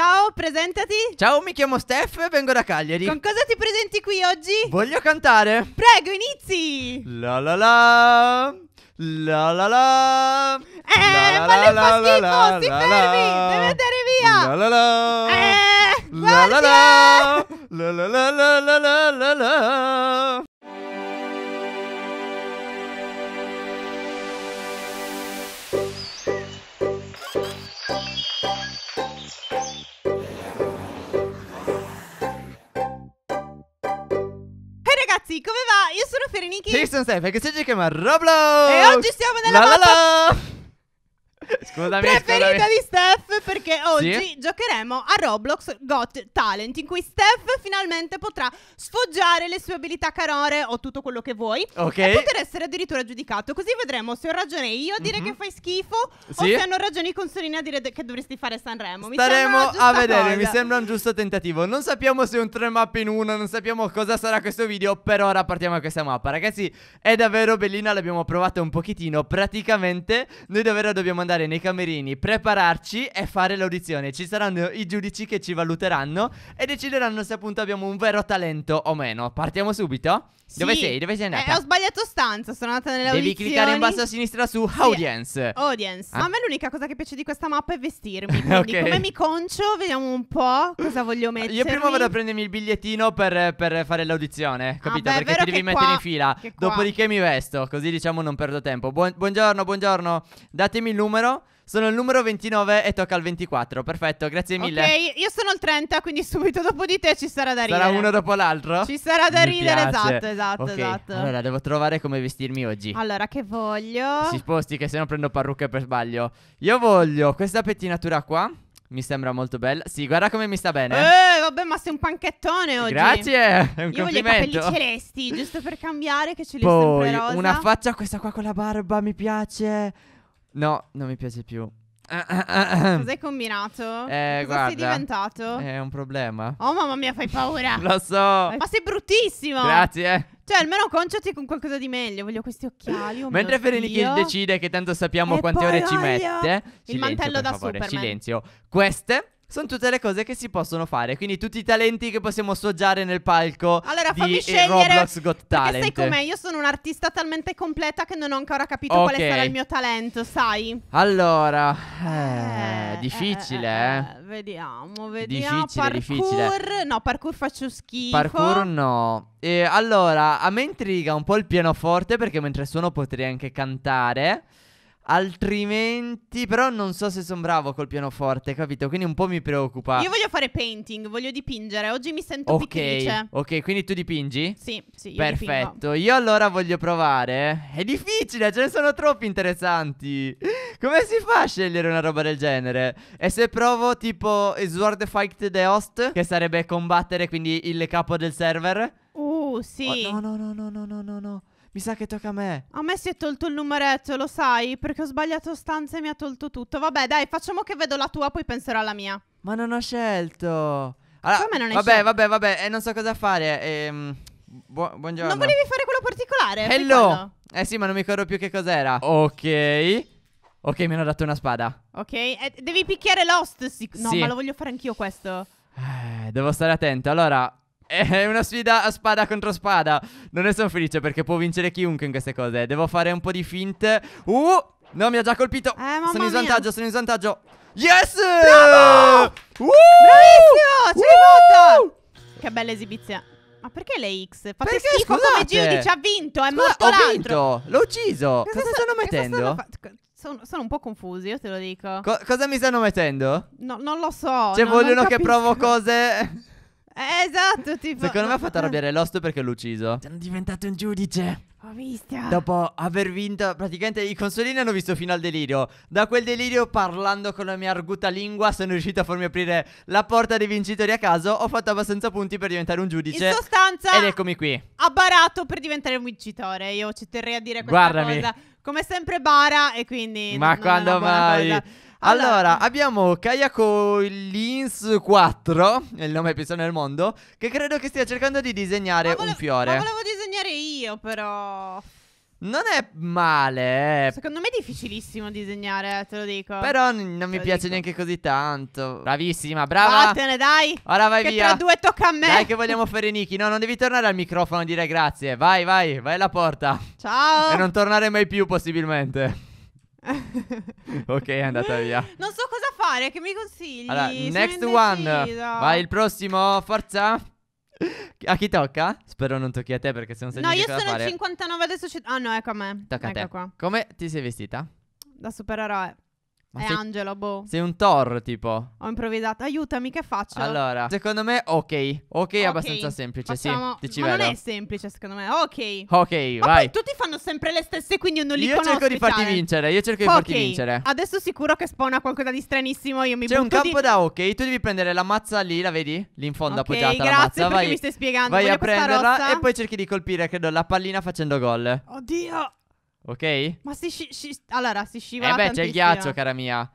Ciao, presentati. Ciao, mi chiamo Steph e vengo da Cagliari. Con cosa ti presenti qui oggi? Voglio cantare. Prego, inizi. La la la. La la la. Eh, ma lei fa schifo, la, si la, fermi, la, deve andare via. La la la. Eh, la la la. La la la la la la la la. you essere Niki. Io sono Steph, che si chiama Roblox. E oggi siamo nella la, la, la. preferita di Steph perché oggi sì? giocheremo a Roblox Got Talent in cui Steph finalmente potrà sfoggiare le sue abilità carore o tutto quello che vuoi okay. e poter essere addirittura giudicato così vedremo se ho ragione io a dire mm -hmm. che fai schifo sì? o se hanno ragione i consolini a dire che dovresti fare Sanremo Mi staremo a vedere cosa. mi sembra un giusto tentativo non sappiamo se è un 3 map in uno non sappiamo cosa sarà questo video per ora partiamo da questa mappa ragazzi è davvero bellina l'abbiamo provata un pochettino praticamente noi davvero dobbiamo andare nei camerini, prepararci e fare l'audizione. Ci saranno i giudici che ci valuteranno e decideranno se appunto abbiamo un vero talento o meno. Partiamo subito? Sì. Dove sei? Dove sei andata? Eh, ho sbagliato stanza, sono andata nelle Devi cliccare in basso a sinistra su sì. Audience. Audience. Ah. A me l'unica cosa che piace di questa mappa è vestirmi, quindi okay. come mi concio, vediamo un po' cosa voglio mettere. Io prima vado a prendermi il bigliettino per, per fare l'audizione, ah, capito? Ah, beh, Perché ti devi mettere qua, in fila. Dopodiché mi vesto, così diciamo non perdo tempo. Buon, buongiorno, buongiorno. Datemi il numero sono il numero 29 e tocca al 24. Perfetto, grazie mille. Ok, io sono il 30, quindi subito dopo di te ci sarà da ridere. Sarà uno dopo l'altro? Ci sarà da Mi ridere, piace. esatto, esatto, okay. esatto. Allora, devo trovare come vestirmi oggi. Allora, che voglio? Si sposti, che se no prendo parrucche per sbaglio. Io voglio questa pettinatura qua. Mi sembra molto bella. Sì, guarda come mi sta bene. Eh, vabbè, ma sei un panchettone oggi. Grazie. È un Io voglio i capelli celesti, giusto per cambiare, che ce li Poi, sempre rosa. Una faccia, questa qua con la barba mi piace. No, non mi piace più. Cos'hai combinato? Eh, Cosa guarda, sei diventato? È un problema. Oh mamma mia, fai paura. Lo so. Ma sei bruttissimo. Grazie. Cioè, almeno conciati con qualcosa di meglio. Voglio questi occhiali. Oh Mentre Ferenich decide che tanto sappiamo e quante ore ci mette. Silenzio, Il mantello da favore, Superman. Silenzio. Queste sono tutte le cose che si possono fare, quindi tutti i talenti che possiamo sfoggiare nel palco allora, di fammi eh, scegliere, Roblox Got Talent. sai com'è? Io sono un'artista talmente completa che non ho ancora capito okay. quale sarà il mio talento, sai? Allora, eh, eh, difficile, eh, eh, eh, Vediamo, vediamo. Difficile, parkour, difficile. no, parkour faccio schifo. Parkour no. E allora, a me intriga un po' il pianoforte perché mentre suono potrei anche cantare. Altrimenti, però, non so se sono bravo col pianoforte, capito? Quindi un po' mi preoccupa. Io voglio fare painting, voglio dipingere. Oggi mi sento okay, pittrice. Ok, quindi tu dipingi? Sì, sì. Io Perfetto. Dipingo. Io allora voglio provare. È difficile, ce ne sono troppi interessanti. Come si fa a scegliere una roba del genere? E se provo tipo Sword Fight the Host, che sarebbe combattere quindi il capo del server? Uh, sì. Oh, no, no, no, no, no, no, no. Mi sa che tocca a me. A me si è tolto il numeretto, lo sai? Perché ho sbagliato stanza e mi ha tolto tutto. Vabbè, dai, facciamo che vedo la tua, poi penserò alla mia. Ma non ho scelto. Allora, Come non hai vabbè, scelto? Vabbè, vabbè, eh, non so cosa fare. Ehm, bu buongiorno. Non volevi fare quello particolare? Hello. Eh sì, ma non mi ricordo più che cos'era. Ok. Ok, mi hanno dato una spada. Ok, eh, devi picchiare l'host. No, sì. ma lo voglio fare anch'io questo. Eh, devo stare attento. Allora, è una sfida a spada contro spada. Non ne sono felice perché può vincere chiunque in queste cose. Devo fare un po' di finte. Uh, no, mi ha già colpito. Eh, sono in svantaggio, mia. sono in svantaggio. Yes! Bravo! Uh! Bravissimo! Ce l'hai uh! fatto! Che bella esibizione. Ma perché le X? Fate perché, schifo scusate. come Giudice ha vinto, è Scusa, morto ho l'ho ucciso. Cosa, cosa stanno mettendo? Cosa stanno sono, sono, un po' confusi, io te lo dico. Co cosa mi stanno mettendo? No, non lo so. Cioè, no, vogliono che provo cose esatto, tipo. Secondo me ha fatto arrabbiare Lost perché l'ho ucciso. Sono diventato un giudice. Ho visto. Dopo aver vinto, praticamente i consolini hanno visto fino al delirio. Da quel delirio, parlando con la mia arguta lingua, sono riuscito a farmi aprire la porta dei vincitori a caso. Ho fatto abbastanza punti per diventare un giudice. In sostanza, ed eccomi qui. Ha barato per diventare un vincitore. Io ci terrei a dire questa Guardami. cosa. Come sempre, bara e quindi. Ma quando mai? Cosa. Allora, abbiamo Kayako Lins 4, il nome più strano del mondo, che credo che stia cercando di disegnare volevo, un fiore. Ma volevo disegnare io, però. Non è male. Eh. Secondo me è difficilissimo disegnare, eh, te lo dico. Però non mi piace dico. neanche così tanto. Bravissima, brava. Vattene, dai. Ora vai che via. Tra due tocca a me. Dai, che vogliamo fare Niki. No, non devi tornare al microfono e dire grazie. Vai, vai, vai alla porta. Ciao. E non tornare mai più, possibilmente. ok, è andata via. Non so cosa fare, che mi consigli? Allora, next indecisa. one. Vai il prossimo, forza. A chi tocca? Spero non tocchi a te perché se non sei No, io sono fare. 59 adesso ci... Ah no, ecco a me. Tocca ecco a te. Qua. Come ti sei vestita? Da supereroe. Ma è eh, sei, Angelo, boh. Sei un Thor, tipo. Ho improvvisato. Aiutami, che faccio? Allora, secondo me, ok. Ok, okay. è abbastanza semplice, Facciamo... sì. Dicivelo. Ma non è semplice, secondo me. Ok. Ok, Ma vai. tutti fanno sempre le stesse, quindi non li io conosco. Io cerco di farti cioè. vincere, io cerco okay. di farti vincere. Adesso sicuro che spawna qualcosa di stranissimo, io mi C'è un campo di... da ok, tu devi prendere la mazza lì, la vedi? Lì in fondo okay, appoggiata grazie la mazza. perché vai, mi stai spiegando. Vai Voglio a prenderla e poi cerchi di colpire, credo, la pallina facendo gol. Oddio. Ok? Ma si, sci, sci allora si scivola Eh beh c'è il ghiaccio cara mia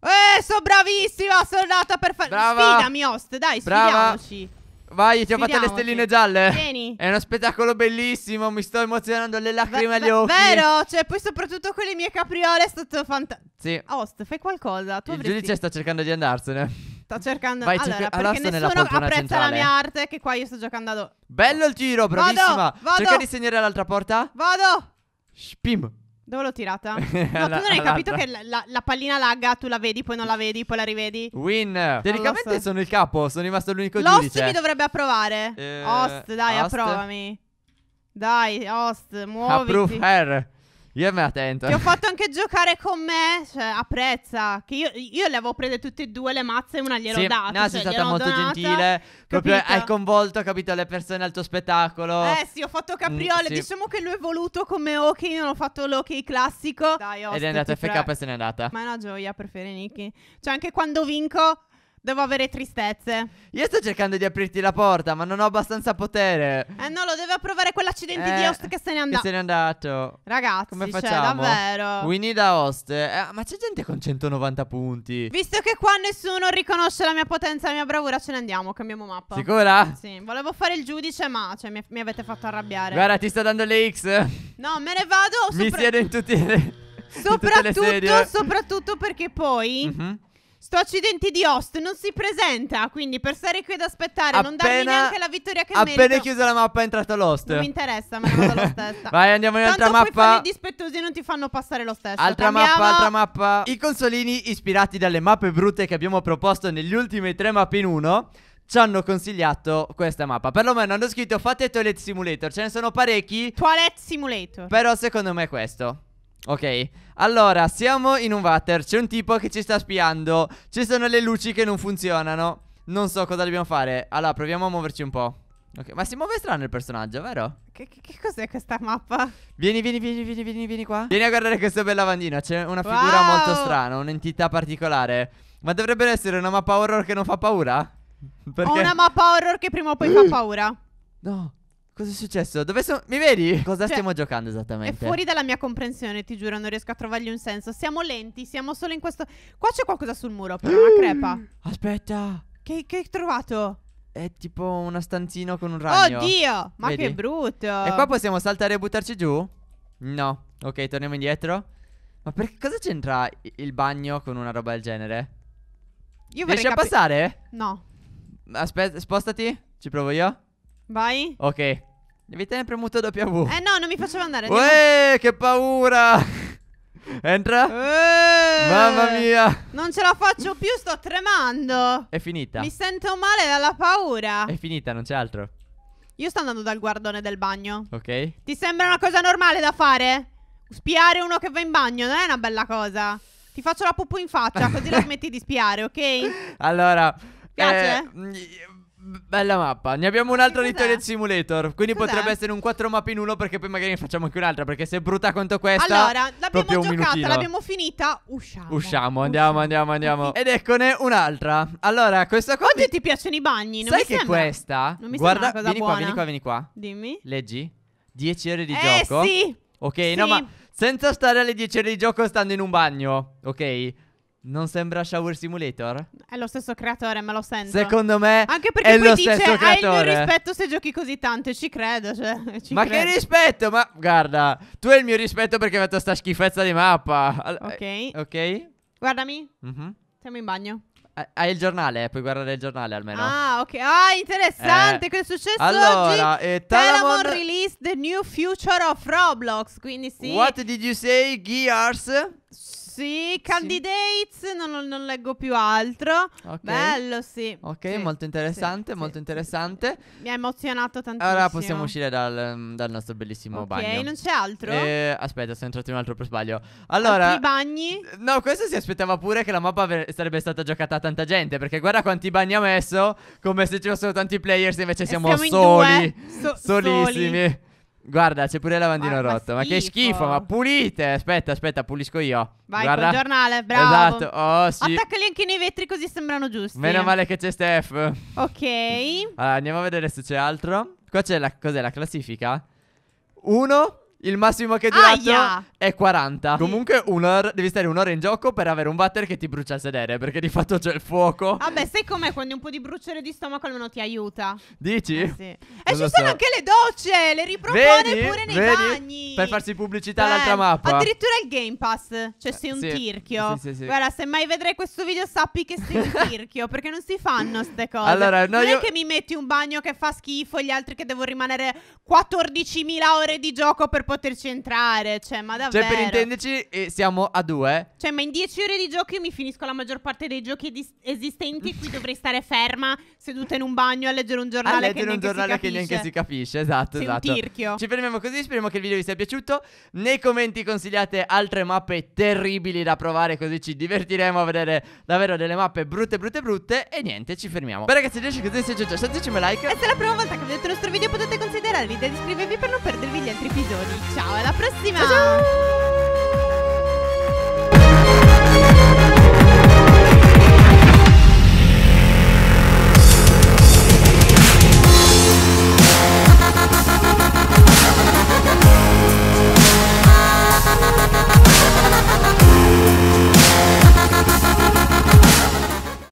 Eh sono bravissima Sono nata per fare Sfidami host dai Brava. sfidiamoci Vai, ti ho fatto le stelline gialle. Vieni. È uno spettacolo bellissimo. Mi sto emozionando le lacrime agli occhi. Vero, cioè, poi soprattutto con le mie capriole è stato fantastico. Sì. Host, fai qualcosa. Tu Il avresti... giudice sta cercando di andarsene. Sta cercando Vai, allora, cerca... perché nessuno apprezza centrale. la mia arte. Che qua io sto giocando. Bello il giro, bravissima. Vado, vado. Cerca di segnare l'altra porta. Vado. Spim. Dove l'ho tirata? No, tu non hai capito che la, la, la, pallina lagga, tu la vedi, poi non la vedi, poi la rivedi. Win. Teoricamente so. sono il capo, sono rimasto l'unico L'host giudice. L'host mi dovrebbe approvare. Eh, Host, dai, host. approvami. Dai, host, muoviti. Approve her. Io me la tento. Ti ho fatto anche giocare con me, cioè, apprezza. Che io, io le avevo prese tutte e due le mazze e una gliel'ho sì, data. No, cioè, sei stata molto donata, gentile. Proprio capito? hai coinvolto, capito, le persone al tuo spettacolo. Eh sì, ho fatto mm, Capriole. Mm, sì. Diciamo che lui è voluto come Oki, non ho fatto l'ok classico. Dai, Ed è andato FK e se n'è andata. Ma è una gioia per Nicky. Cioè, anche quando vinco Devo avere tristezze. Io sto cercando di aprirti la porta, ma non ho abbastanza potere. Eh no, lo deve approvare quell'accidente eh, di host che se n'è andato. Che se n'è andato. Ragazzi, come cioè, facciamo? Cioè, davvero. Winnie da host. Eh, ah, ma c'è gente con 190 punti. Visto che qua nessuno riconosce la mia potenza, la mia bravura, ce ne andiamo, cambiamo mappa. Sicura? Sì, volevo fare il giudice, ma cioè, mi, mi, avete fatto arrabbiare. Guarda, ti sto dando le X. No, me ne vado. Sopra... Mi siedo in tutti le... Soprattutto, in soprattutto perché poi... Mm -hmm Sto accidenti di host non si presenta, quindi per stare qui ad aspettare appena, non darmi neanche la vittoria che appena merito. Appena chiusa la mappa è entrato l'host. Non mi interessa, ma vado lo stesso. Vai, andiamo in un'altra mappa. Tanto dispettosi non ti fanno passare lo stesso. Altra Cambiamo. mappa, altra mappa. I consolini ispirati dalle mappe brutte che abbiamo proposto negli ultimi tre mappe in uno ci hanno consigliato questa mappa. Perlomeno hanno scritto fate Toilet Simulator. Ce ne sono parecchi. Toilet Simulator. Però secondo me è questo. Ok, allora siamo in un water, c'è un tipo che ci sta spiando, ci sono le luci che non funzionano, non so cosa dobbiamo fare, allora proviamo a muoverci un po'. Ok, ma si muove strano il personaggio, vero? Che, che, che cos'è questa mappa? Vieni, vieni, vieni, vieni, vieni, vieni qua. Vieni a guardare questo bel lavandino, c'è una figura wow! molto strana, un'entità particolare. Ma dovrebbe essere una mappa horror che non fa paura? Perché... Ho una mappa horror che prima o poi fa paura. No, Cosa è successo? Dove sono? Mi vedi? Cioè, cosa cioè, stiamo giocando esattamente? È fuori dalla mia comprensione, ti giuro, non riesco a trovargli un senso. Siamo lenti, siamo solo in questo. Qua c'è qualcosa sul muro, però una crepa. Mm, aspetta. Che, che hai trovato? È tipo una stanzino con un ragno. Oddio, ma vedi? che brutto. E qua possiamo saltare e buttarci giù? No. Ok, torniamo indietro. Ma perché cosa c'entra il bagno con una roba del genere? Io Riesci a passare? No. Aspetta, spostati. Ci provo io. Vai. Ok. Devi tenere premuto W. Eh no, non mi facevo andare. Uè, che paura! Entra. Eeeh, Mamma mia. Non ce la faccio più, sto tremando. È finita. Mi sento male dalla paura. È finita, non c'è altro. Io sto andando dal guardone del bagno. Ok. Ti sembra una cosa normale da fare? Spiare uno che va in bagno non è una bella cosa. Ti faccio la pupù in faccia, così la smetti di spiare, ok? Allora. Piace? Eh, bella mappa. Ne abbiamo un'altra di Toilet Simulator. Quindi Cos'è? potrebbe essere un 4 mappe in uno. Perché poi magari ne facciamo anche un'altra. Perché se è brutta quanto questa. Allora, l'abbiamo giocata, l'abbiamo finita. Usciamo. Usciamo, andiamo, andiamo, andiamo. Ed eccone un'altra. Allora, questa qua. Oggi mi... ti piacciono i bagni. Non Sai che sembra... questa? Non mi Guarda, vieni buona. qua, vieni qua, vieni qua. Dimmi. Leggi. 10 ore di eh, gioco. Sì. Ok, sì. no, ma senza stare alle 10 ore di gioco stando in un bagno. Ok. Non sembra Shower Simulator? È lo stesso creatore, ma lo sento. Secondo me Anche perché è poi lo dice, stesso creatore. Hai il mio rispetto se giochi così tanto, e ci credo, cioè, ci Ma credo. che rispetto? Ma guarda, tu hai il mio rispetto perché hai fatto sta schifezza di mappa. ok. Eh, ok. Guardami. Mm -hmm. Siamo in bagno. Hai il giornale, eh, puoi guardare il giornale almeno. Ah, ok. Ah, interessante. Eh. Cosa è successo allora, oggi? Eh, Talamon... Talamon released the new future of Roblox. Quindi sì. What did you say, Gears? Sì. Sì, candidates, sì. Non, non, leggo più altro. Okay. Bello, sì. Ok, sì, molto interessante, sì, molto interessante. Mi ha emozionato tantissimo. Allora possiamo uscire dal, dal nostro bellissimo okay, bagno. Ok, non c'è altro? Eh, aspetta, sono entrato in un altro per sbaglio. Allora... Altri bagni? No, questo si aspettava pure che la mappa sarebbe stata giocata a tanta gente, perché guarda quanti bagni ha messo, come se ci fossero tanti players, invece eh, siamo, siamo soli. So solissimi. Soli. Guarda, c'è pure il lavandino ah, ma, rotto. Ma, ma, che schifo, ma pulite. Aspetta, aspetta, pulisco io. Vai Guarda. col giornale, bravo. Esatto. Oh, sì. Attaccali anche nei vetri così sembrano giusti. Meno male che c'è Steph. Ok. Allora, andiamo a vedere se c'è altro. Qua c'è la, cos'è, la classifica. Uno il massimo che è durato Aia. è 40. Comunque, un'ora, devi stare un'ora in gioco per avere un water che ti brucia il sedere. Perché di fatto c'è il fuoco. Vabbè, sai com'è quando un po' di bruciore di stomaco almeno ti aiuta? Dici? Eh sì. E non ci sono so. anche le docce. Le ripropone vedi? pure nei vedi? bagni. Per farsi pubblicità Beh, all'altra mappa. Addirittura il Game Pass. Cioè, eh, sei un sì. tirchio. Sì, sì, sì. Guarda, se mai vedrai questo video, sappi che sei un tirchio. perché non si fanno queste cose. Allora, no, non io... è che mi metti un bagno che fa schifo, e gli altri che devo rimanere 14.000 ore di gioco per poterci entrare. Cioè, ma davvero. Cioè, per intenderci, eh, siamo a due. Cioè, ma in 10 ore di gioco io mi finisco la maggior parte dei giochi esistenti. Qui dovrei stare ferma, seduta in un bagno a leggere un giornale, a leggere che, un neanche giornale che neanche si capisce. Esatto, sei esatto. Un tirchio. Ci fermiamo così. Speriamo che il video vi sia piaciuto piaciuto. Nei commenti consigliate altre mappe terribili da provare così ci divertiremo a vedere davvero delle mappe brutte brutte brutte e niente ci fermiamo. Beh ragazzi adesso così se c'è lasciateci un like e se è la prima volta che vedete il nostro video potete considerare l'idea di iscrivervi per non perdervi gli altri episodi. Ciao alla prossima! ciao! ciao!